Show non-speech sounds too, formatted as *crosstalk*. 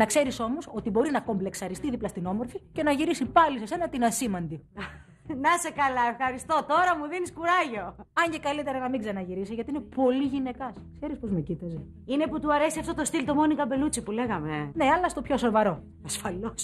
Να ξέρεις όμως ότι μπορεί να κομπλεξαριστεί δίπλα στην όμορφη και να γυρίσει πάλι σε σένα την ασήμαντη. *laughs* Να σε καλά, ευχαριστώ. Τώρα μου δίνεις κουράγιο. Αν και καλύτερα να μην ξαναγυρίσει, γιατί είναι πολύ γυναικάς. Ξέρεις πώς με κοίταζε. Είναι που του αρέσει αυτό το στυλ το Μόνικα Μπελούτσι που λέγαμε. Ναι, αλλά στο πιο σοβαρό. Ασφαλώς.